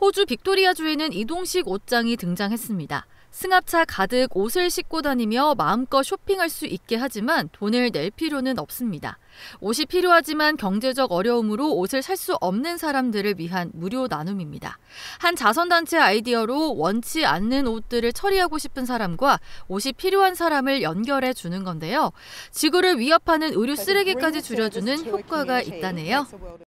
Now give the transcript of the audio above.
호주 빅토리아주에는 이동식 옷장이 등장했습니다. 승합차 가득 옷을 싣고 다니며 마음껏 쇼핑할 수 있게 하지만 돈을 낼 필요는 없습니다. 옷이 필요하지만 경제적 어려움으로 옷을 살 수 없는 사람들을 위한 무료 나눔입니다. 한 자선단체 아이디어로 원치 않는 옷들을 처리하고 싶은 사람과 옷이 필요한 사람을 연결해 주는 건데요. 지구를 위협하는 의류 쓰레기까지 줄여주는 효과가 있다네요.